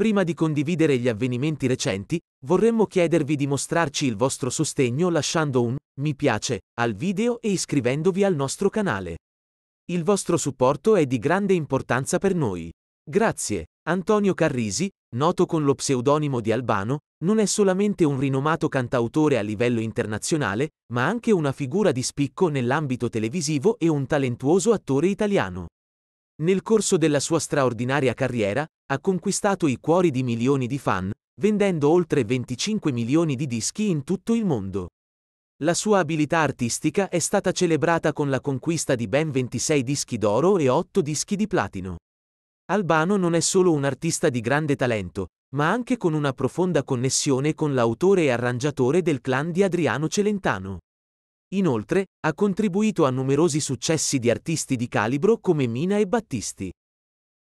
Prima di condividere gli avvenimenti recenti, vorremmo chiedervi di mostrarci il vostro sostegno lasciando un mi piace al video e iscrivendovi al nostro canale. Il vostro supporto è di grande importanza per noi. Grazie. Antonio Carrisi, noto con lo pseudonimo di Albano, non è solamente un rinomato cantautore a livello internazionale, ma anche una figura di spicco nell'ambito televisivo e un talentuoso attore italiano. Nel corso della sua straordinaria carriera, ha conquistato i cuori di milioni di fan, vendendo oltre 25 milioni di dischi in tutto il mondo. La sua abilità artistica è stata celebrata con la conquista di ben 26 dischi d'oro e 8 dischi di platino. Albano non è solo un artista di grande talento, ma anche con una profonda connessione con l'autore e arrangiatore del clan di Adriano Celentano. Inoltre, ha contribuito a numerosi successi di artisti di calibro come Mina e Battisti.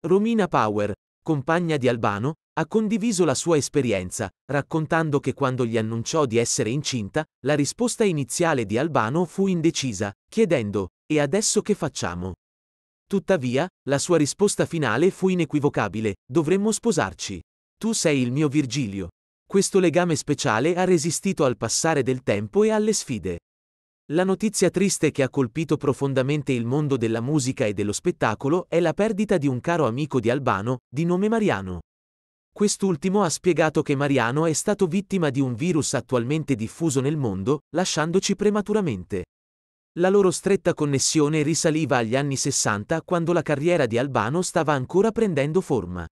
Romina Power, compagna di Albano, ha condiviso la sua esperienza, raccontando che quando gli annunciò di essere incinta, la risposta iniziale di Albano fu indecisa, chiedendo, e adesso che facciamo? Tuttavia, la sua risposta finale fu inequivocabile, dovremmo sposarci. Tu sei il mio Virgilio. Questo legame speciale ha resistito al passare del tempo e alle sfide. La notizia triste che ha colpito profondamente il mondo della musica e dello spettacolo è la perdita di un caro amico di Albano, di nome Mariano. Quest'ultimo ha spiegato che Mariano è stato vittima di un virus attualmente diffuso nel mondo, lasciandoci prematuramente. La loro stretta connessione risaliva agli anni 60 quando la carriera di Albano stava ancora prendendo forma.